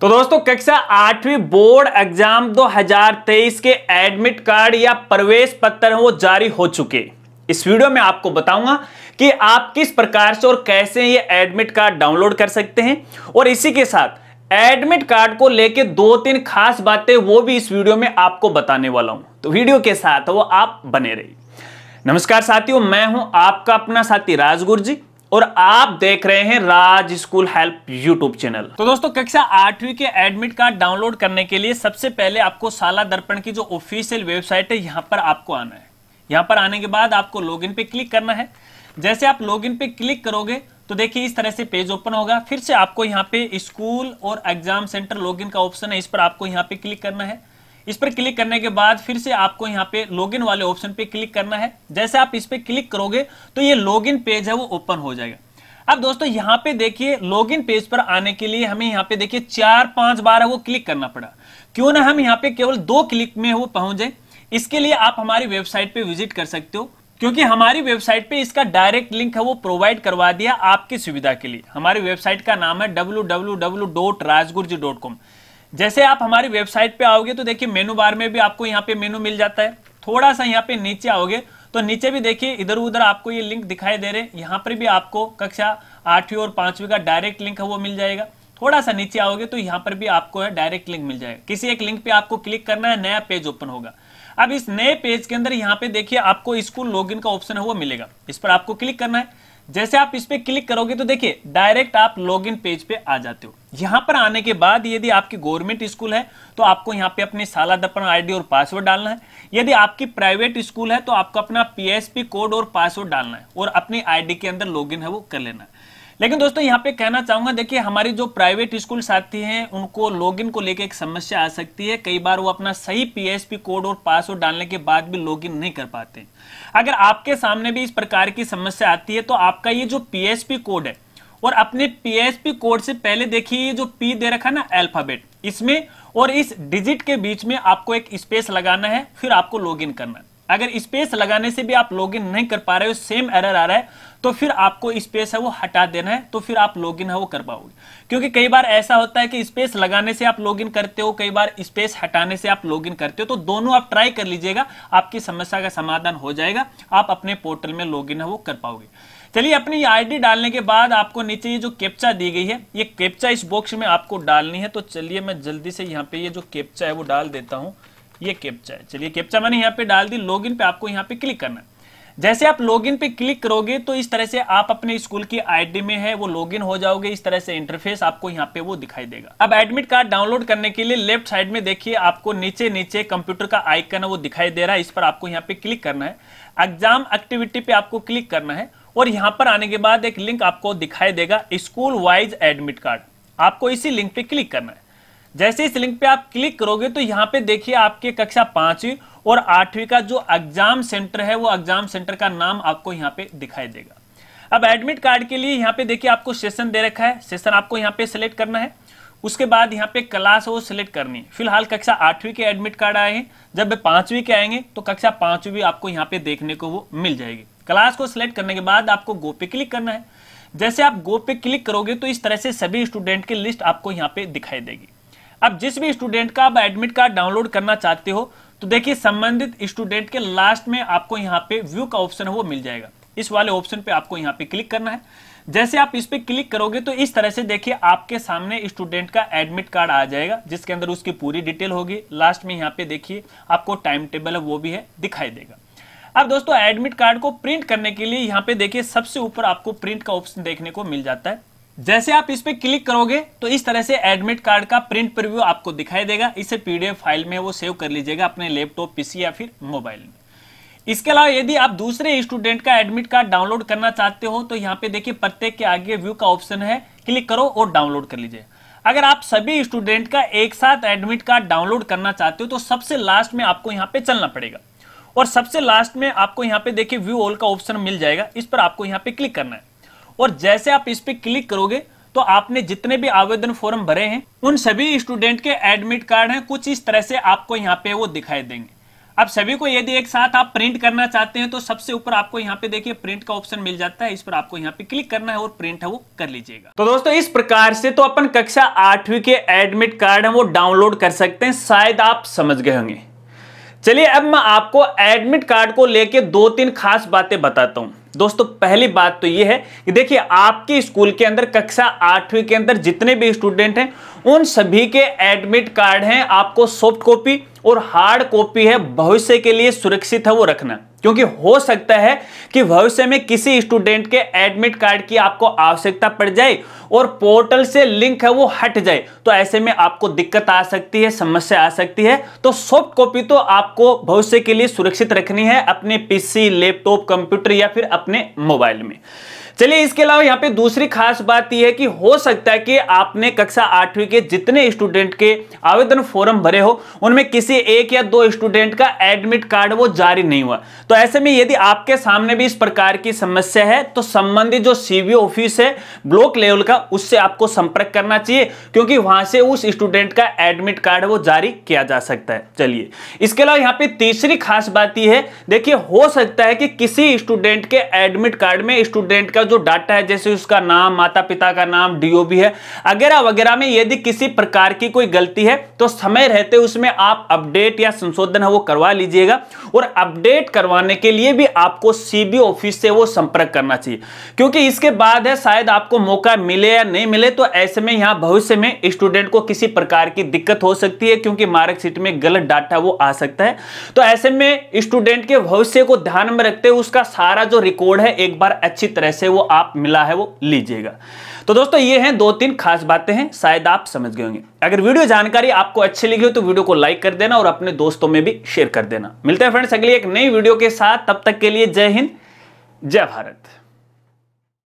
तो दोस्तों कक्षा आठवीं बोर्ड एग्जाम 2023 के एडमिट कार्ड या प्रवेश पत्र वो जारी हो चुके इस वीडियो में आपको बताऊंगा कि आप किस प्रकार से और कैसे ये एडमिट कार्ड डाउनलोड कर सकते हैं और इसी के साथ एडमिट कार्ड को लेके दो तीन खास बातें वो भी इस वीडियो में आपको बताने वाला हूं तो वीडियो के साथ वो आप बने रही नमस्कार साथियों मैं हूं आपका अपना साथी राजगुरु जी और आप देख रहे हैं Raj school help YouTube channel तो दोस्तों कक्षा आठवीं के एडमिट कार्ड डाउनलोड करने के लिए सबसे पहले आपको शाला दर्पण की जो ऑफिशियल वेबसाइट है यहां पर आपको आना है यहाँ पर आने के बाद आपको लॉगिन पे क्लिक करना है जैसे आप लॉगिन पे क्लिक करोगे तो देखिए इस तरह से पेज ओपन होगा फिर से आपको यहाँ पे स्कूल और एग्जाम सेंटर लॉगिन का ऑप्शन है इस पर आपको यहाँ पे क्लिक करना है इस पर क्लिक करने के बाद फिर से आपको यहाँ पे लॉगिन वाले ऑप्शन पे क्लिक करना है जैसे आप इस पर क्लिक करोगे तो ये लॉगिन पेज है वो ओपन हो जाएगा अब दोस्तों यहाँ पे देखिए लॉगिन पेज पर आने के लिए हमें यहाँ पे देखिए चार पांच बार है वो क्लिक करना पड़ा क्यों ना हम यहाँ पे केवल दो क्लिक में वो पहुंच जाए इसके लिए आप हमारी वेबसाइट पे विजिट कर सकते हो क्योंकि हमारी वेबसाइट पे इसका डायरेक्ट लिंक है वो प्रोवाइड करवा दिया आपकी सुविधा के लिए हमारी वेबसाइट का नाम है डब्ल्यू जैसे आप हमारी वेबसाइट पे आओगे तो देखिए मेनू बार में भी आपको यहाँ पे मेनू मिल जाता है थोड़ा सा यहाँ पे नीचे आओगे तो नीचे भी देखिए इधर उधर आपको ये लिंक दिखाई दे रहे यहाँ पर भी आपको कक्षा आठवीं और पांचवी का डायरेक्ट लिंक है वो मिल जाएगा थोड़ा सा नीचे आओगे तो यहाँ पर भी आपको है डायरेक्ट लिंक मिल जाएगा किसी एक लिंक पे आपको क्लिक करना है नया पेज ओपन होगा अब इस नए पेज के अंदर यहाँ पे देखिए आपको स्कूल लॉगिन का ऑप्शन है वो मिलेगा इस पर आपको क्लिक करना है जैसे आप इस पर क्लिक करोगे तो देखिए डायरेक्ट आप लॉगिन पेज पे आ जाते हो यहाँ पर आने के बाद यदि आपकी गवर्नमेंट स्कूल है तो आपको यहाँ पे अपने साला दपन आईडी और पासवर्ड डालना है यदि आपकी प्राइवेट स्कूल है तो आपको अपना पीएसपी कोड और पासवर्ड डालना है और अपनी आईडी के अंदर लॉगिन है वो कर लेना है लेकिन दोस्तों यहाँ पे कहना चाहूंगा देखिए हमारी जो प्राइवेट स्कूल साथी हैं उनको लॉगिन को लेकर एक समस्या आ सकती है कई बार वो अपना सही पीएसपी कोड और पासवर्ड डालने के बाद भी लॉगिन नहीं कर पाते अगर आपके सामने भी इस प्रकार की समस्या आती है तो आपका ये जो पीएसपी कोड है और अपने पीएसपी कोड से पहले देखिए ये जो पी दे रखा ना अल्फाबेट इसमें और इस डिजिट के बीच में आपको एक स्पेस लगाना है फिर आपको लॉग करना है अगर स्पेस लगाने से भी आप लॉग इन नहीं कर पा रहे हो सेम एरर आ रहा है तो फिर आपको स्पेस है वो हटा देना है तो फिर आप लॉग इन है वो कर पाओगे क्योंकि कई बार ऐसा होता है कि स्पेस लगाने से आप लॉग इन करते हो कई बार स्पेस हटाने से आप लॉग इन करते हो तो दोनों आप ट्राई कर लीजिएगा आपकी समस्या का समाधान हो जाएगा आप अपने पोर्टल में लॉग इन है वो कर पाओगे चलिए अपनी आईडी डालने के बाद आपको नीचे ये जो कैप्चा दी गई है ये कैप्चा इस बॉक्स में आपको डालनी है तो चलिए मैं जल्दी से यहाँ पे ये जो कैप्चा है वो डाल देता हूँ ये कैप्चा है चलिए कैप्चा मैंने यहाँ पे डाल दी लॉगिन पे आपको यहाँ पे क्लिक करना है जैसे आप लॉगिन पे क्लिक करोगे तो इस तरह से आप अपने स्कूल की आईडी में है वो लॉगिन हो जाओगे इस तरह से इंटरफेस आपको यहाँ पे वो दिखाई देगा अब एडमिट कार्ड डाउनलोड करने के लिए लेफ्ट साइड में देखिए आपको नीचे नीचे कंप्यूटर का आइकन है वो दिखाई दे रहा है इस पर आपको यहाँ पे क्लिक करना है एग्जाम एक्टिविटी पे आपको क्लिक करना है और यहाँ पर आने के बाद एक लिंक आपको दिखाई देगा स्कूल वाइज एडमिट कार्ड आपको इसी लिंक पे क्लिक करना है जैसे इस लिंक पे आप क्लिक करोगे तो यहाँ पे देखिए आपके कक्षा पांचवी और आठवीं का जो एग्जाम सेंटर है वो एग्जाम सेंटर का नाम आपको यहाँ पे दिखाई देगा अब एडमिट कार्ड के लिए यहाँ पे देखिए आपको सेशन दे रखा है सेशन आपको यहाँ पे सिलेक्ट करना है उसके बाद यहाँ पे क्लास वो सिलेक्ट करनी है फिलहाल कक्षा आठवीं के एडमिट कार्ड आए हैं जब वे पांचवी के आएंगे तो कक्षा पांचवी आपको यहाँ पे देखने को वो मिल जाएगी क्लास को सिलेक्ट करने के बाद आपको गो पे क्लिक करना है जैसे आप गो पे क्लिक करोगे तो इस तरह से सभी स्टूडेंट की लिस्ट आपको यहाँ पे दिखाई देगी अब जिस भी स्टूडेंट का आप एडमिट कार्ड डाउनलोड करना चाहते हो तो देखिए संबंधित स्टूडेंट के लास्ट में आपको यहाँ पे व्यू का ऑप्शन है वो मिल जाएगा इस वाले ऑप्शन पे आपको यहाँ पे क्लिक करना है जैसे आप इस पर क्लिक करोगे तो इस तरह से देखिए आपके सामने स्टूडेंट का एडमिट कार्ड आ जाएगा जिसके अंदर उसकी पूरी डिटेल होगी लास्ट में यहाँ पे देखिए आपको टाइम टेबल है वो भी है दिखाई देगा अब दोस्तों एडमिट कार्ड को प्रिंट करने के लिए यहाँ पे देखिए सबसे ऊपर आपको प्रिंट का ऑप्शन देखने को मिल जाता है जैसे आप इस पर क्लिक करोगे तो इस तरह से एडमिट कार्ड का प्रिंट प्रिव्यू आपको दिखाई देगा इसे पीडीएफ फाइल में वो सेव कर लीजिएगा अपने लैपटॉप पीसी या फिर मोबाइल में इसके अलावा यदि आप दूसरे स्टूडेंट का एडमिट कार्ड डाउनलोड करना चाहते हो तो यहाँ पे देखिए प्रत्येक के आगे व्यू का ऑप्शन है क्लिक करो और डाउनलोड कर लीजिए अगर आप सभी स्टूडेंट का एक साथ एडमिट कार्ड डाउनलोड करना चाहते हो तो सबसे लास्ट में आपको यहाँ पे चलना पड़ेगा और सबसे लास्ट में आपको यहाँ पे देखिए व्यू ऑल का ऑप्शन मिल जाएगा इस पर आपको यहाँ पे क्लिक करना है और जैसे आप इस पर क्लिक करोगे तो आपने जितने भी आवेदन फॉर्म भरे हैं उन सभी स्टूडेंट के एडमिट कार्ड हैं कुछ इस तरह से आपको यहाँ पे वो दिखाई देंगे आप सभी को यदि एक साथ आप प्रिंट करना चाहते हैं तो सबसे ऊपर आपको यहाँ पे देखिए प्रिंट का ऑप्शन मिल जाता है इस पर आपको यहाँ पे क्लिक करना है और प्रिंट है वो कर लीजिएगा तो दोस्तों इस प्रकार से तो अपन कक्षा आठवीं के एडमिट कार्ड है वो डाउनलोड कर सकते हैं शायद आप समझ गए होंगे चलिए अब मैं आपको एडमिट कार्ड को लेकर दो तीन खास बातें बताता हूं दोस्तों पहली बात तो ये है कि देखिए आपके स्कूल के अंदर कक्षा आठवीं के अंदर जितने भी स्टूडेंट हैं उन सभी के एडमिट कार्ड हैं आपको सॉफ्ट कॉपी और हार्ड कॉपी है भविष्य के लिए सुरक्षित है वो रखना क्योंकि हो सकता है कि भविष्य में किसी स्टूडेंट के एडमिट कार्ड की आपको आवश्यकता पड़ जाए और पोर्टल से लिंक है वो हट जाए तो ऐसे में आपको दिक्कत आ सकती है समस्या आ सकती है तो सॉफ्ट कॉपी तो आपको भविष्य के लिए सुरक्षित रखनी है अपने पीसी लैपटॉप कंप्यूटर या फिर अपने मोबाइल में चलिए इसके अलावा यहाँ पे दूसरी खास बात यह है कि हो सकता है कि आपने कक्षा आठवीं के जितने स्टूडेंट के आवेदन फॉर्म भरे हो उनमें किसी एक या दो स्टूडेंट का एडमिट कार्ड वो जारी नहीं हुआ तो ऐसे में यदि आपके सामने भी इस प्रकार की समस्या है तो संबंधित जो सीबीओ ऑफिस है ब्लॉक लेवल का उससे आपको संपर्क करना चाहिए क्योंकि वहां से उस स्टूडेंट का एडमिट कार्ड वो जारी किया जा सकता है चलिए इसके अलावा यहाँ पे तीसरी खास बात यह है देखिए हो सकता है कि किसी स्टूडेंट के एडमिट कार्ड में स्टूडेंट का जो डाटा है जैसे उसका नाम माता पिता का नाम डीओबी है वगैरह वगैरह में यदि किसी प्रकार की कोई गलती है तो समय रहते उसमें आप अपडेट या संशोधन है वो करवा लीजिएगा और अपडेट करवाने के लिए भी आपको सीबी ऑफिस से वो संपर्क करना चाहिए क्योंकि इसके बाद है शायद आपको मौका मिले या नहीं मिले तो ऐसे में यहाँ भविष्य में स्टूडेंट को किसी प्रकार की दिक्कत हो सकती है क्योंकि मार्कशीट में गलत डाटा वो आ सकता है तो ऐसे में स्टूडेंट के भविष्य को ध्यान में रखते हुए उसका सारा जो रिकॉर्ड है एक बार अच्छी तरह से वो वो आप मिला है वो लीजिएगा तो दोस्तों ये हैं दो तीन खास बातें हैं शायद आप समझ गए होंगे अगर वीडियो जानकारी आपको अच्छी लगी हो तो वीडियो को लाइक कर देना और अपने दोस्तों में भी शेयर कर देना मिलते हैं फ्रेंड्स अगली एक नई वीडियो के साथ तब तक के लिए जय हिंद जय भारत